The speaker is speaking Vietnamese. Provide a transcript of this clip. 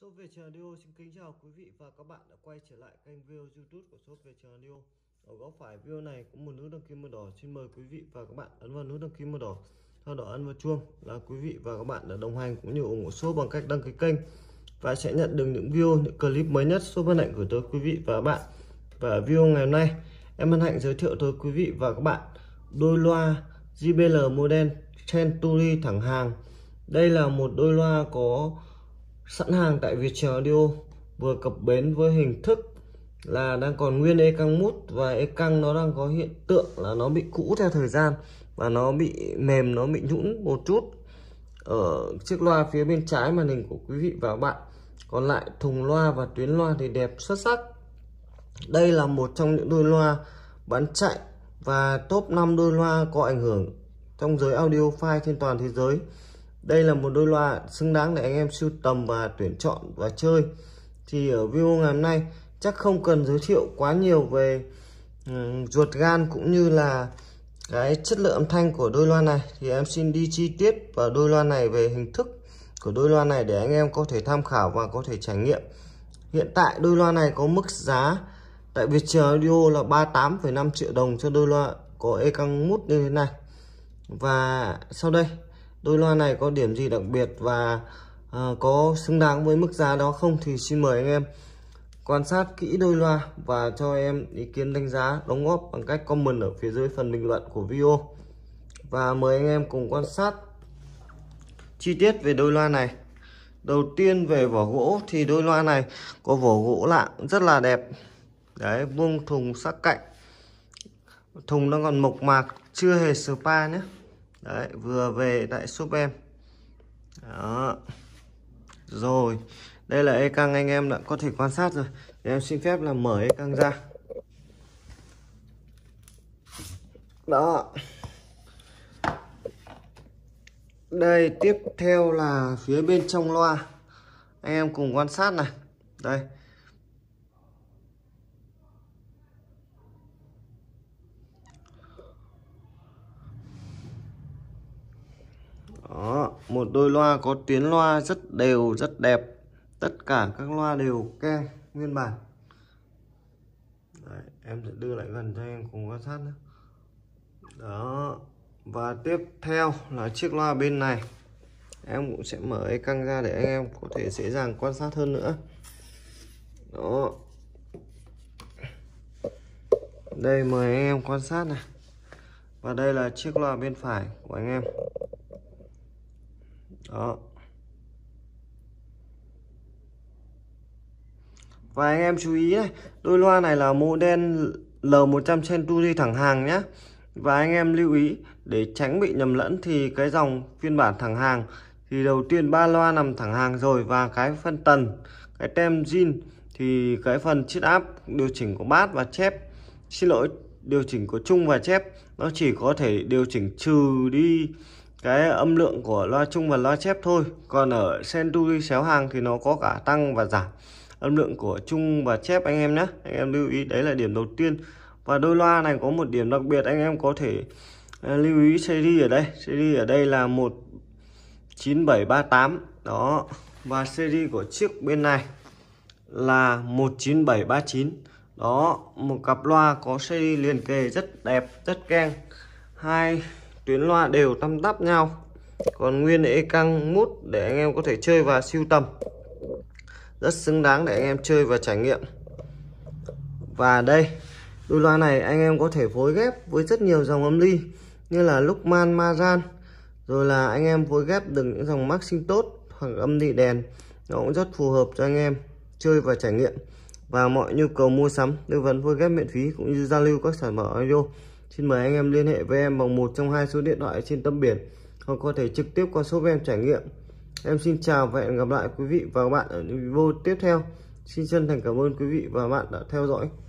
Shop về Chandio xin kính chào quý vị và các bạn đã quay trở lại kênh video YouTube của Shop về Chandio. Ở góc phải video này cũng một nút đăng ký màu đỏ. Xin mời quý vị và các bạn ấn vào nút đăng ký màu đỏ. Sau đó ấn vào chuông là quý vị và các bạn đã đồng hành cũng như ủng hộ Shop bằng cách đăng ký kênh và sẽ nhận được những video, những clip mới nhất Shop Văn Hạnh gửi tới quý vị và các bạn. Và video ngày hôm nay em Văn Hạnh giới thiệu tới quý vị và các bạn đôi loa JBL model Century thẳng hàng. Đây là một đôi loa có sẵn hàng tại Viettel Audio vừa cập bến với hình thức là đang còn nguyên e căng mút và e căng nó đang có hiện tượng là nó bị cũ theo thời gian và nó bị mềm nó bị nhũn một chút ở chiếc loa phía bên trái màn hình của quý vị và bạn còn lại thùng loa và tuyến loa thì đẹp xuất sắc đây là một trong những đôi loa bán chạy và top 5 đôi loa có ảnh hưởng trong giới audio file trên toàn thế giới đây là một đôi loa xứng đáng để anh em sưu tầm và tuyển chọn và chơi. Thì ở video ngày hôm nay chắc không cần giới thiệu quá nhiều về ruột gan cũng như là cái chất lượng âm thanh của đôi loa này thì em xin đi chi tiết vào đôi loa này về hình thức của đôi loa này để anh em có thể tham khảo và có thể trải nghiệm. Hiện tại đôi loa này có mức giá tại việt Viettel Audio là 38,5 triệu đồng cho đôi loa có e căng mút như thế này. Và sau đây đôi loa này có điểm gì đặc biệt và uh, có xứng đáng với mức giá đó không thì xin mời anh em quan sát kỹ đôi loa và cho em ý kiến đánh giá đóng góp bằng cách comment ở phía dưới phần bình luận của video và mời anh em cùng quan sát chi tiết về đôi loa này đầu tiên về vỏ gỗ thì đôi loa này có vỏ gỗ lạng rất là đẹp đấy vuông thùng sắc cạnh thùng nó còn mộc mạc chưa hề spa nhé đấy vừa về tại shop em đó rồi đây là e căng anh em đã có thể quan sát rồi Thì em xin phép là mở e căng ra đó đây tiếp theo là phía bên trong loa anh em cùng quan sát này đây một đôi loa có tuyến loa rất đều rất đẹp tất cả các loa đều keng nguyên bản Đấy, em sẽ đưa lại gần cho em cùng quan sát nữa. đó và tiếp theo là chiếc loa bên này em cũng sẽ mở cái căng ra để anh em có thể dễ dàng quan sát hơn nữa đó đây mời anh em quan sát này và đây là chiếc loa bên phải của anh em đó và anh em chú ý này đôi loa này là model L100 Century thẳng hàng nhé và anh em lưu ý để tránh bị nhầm lẫn thì cái dòng phiên bản thẳng hàng thì đầu tiên ba loa nằm thẳng hàng rồi và cái phân tần cái tem zin thì cái phần chiết áp điều chỉnh của bát và chép xin lỗi điều chỉnh của chung và chép nó chỉ có thể điều chỉnh trừ đi cái âm lượng của loa chung và loa chép thôi còn ở Century xéo hàng thì nó có cả tăng và giảm âm lượng của chung và chép anh em nhé anh em lưu ý đấy là điểm đầu tiên và đôi loa này có một điểm đặc biệt anh em có thể à, lưu ý series ở đây series ở đây là 19738 đó và series của chiếc bên này là 19739 đó một cặp loa có series liền kề rất đẹp rất keng hai tuyến loa đều tăm tắp nhau còn nguyên ê căng mút để anh em có thể chơi và siêu tầm rất xứng đáng để anh em chơi và trải nghiệm và đây đôi loa này anh em có thể phối ghép với rất nhiều dòng âm ly như là Lookman Maran rồi là anh em phối ghép được những dòng mắc sinh tốt hoặc âm đi đèn nó cũng rất phù hợp cho anh em chơi và trải nghiệm và mọi nhu cầu mua sắm tư vấn phối ghép miễn phí cũng như giao lưu các sản phẩm audio Xin mời anh em liên hệ với em bằng một trong hai số điện thoại trên tấm biển hoặc có thể trực tiếp qua shop em trải nghiệm. Em xin chào và hẹn gặp lại quý vị và các bạn ở những video tiếp theo. Xin chân thành cảm ơn quý vị và các bạn đã theo dõi.